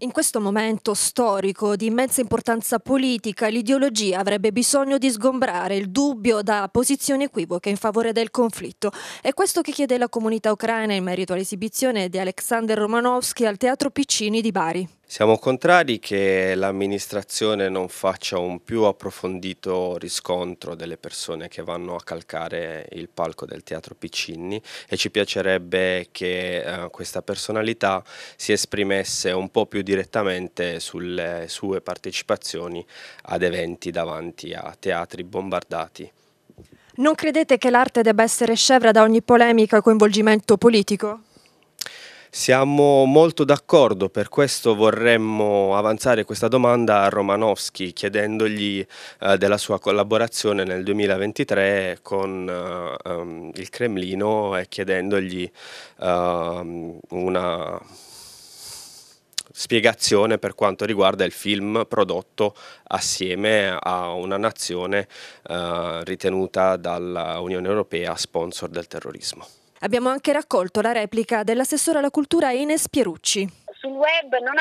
In questo momento storico di immensa importanza politica, l'ideologia avrebbe bisogno di sgombrare il dubbio da posizioni equivoche in favore del conflitto. È questo che chiede la comunità ucraina in merito all'esibizione di Alexander Romanovsky al Teatro Piccini di Bari. Siamo contrari che l'amministrazione non faccia un più approfondito riscontro delle persone che vanno a calcare il palco del Teatro Piccinni e ci piacerebbe che eh, questa personalità si esprimesse un po' più direttamente sulle sue partecipazioni ad eventi davanti a teatri bombardati. Non credete che l'arte debba essere scevra da ogni polemica o coinvolgimento politico? Siamo molto d'accordo, per questo vorremmo avanzare questa domanda a Romanowski chiedendogli eh, della sua collaborazione nel 2023 con eh, um, il Cremlino e chiedendogli eh, una spiegazione per quanto riguarda il film prodotto assieme a una nazione eh, ritenuta dall'Unione Europea sponsor del terrorismo. Abbiamo anche raccolto la replica dell'assessore alla cultura Ines Pierucci sul web non,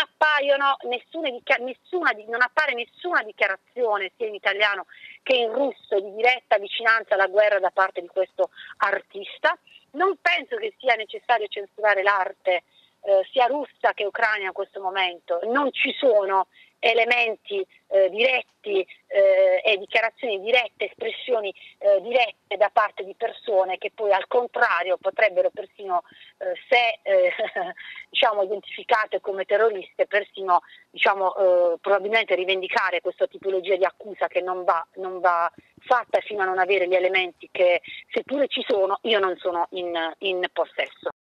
nessuna, nessuna, non appare nessuna dichiarazione sia in italiano che in russo di diretta vicinanza alla guerra da parte di questo artista. Non penso che sia necessario censurare l'arte eh, sia russa che ucraina in questo momento. Non ci sono elementi eh, diretti eh, e dichiarazioni dirette, espressioni eh, dirette da parte di persone che poi al contrario potrebbero persino, eh, se eh, diciamo, identificate come terroriste, persino diciamo, eh, probabilmente rivendicare questa tipologia di accusa che non va, non va, fatta fino a non avere gli elementi che seppure ci sono io non sono in, in possesso.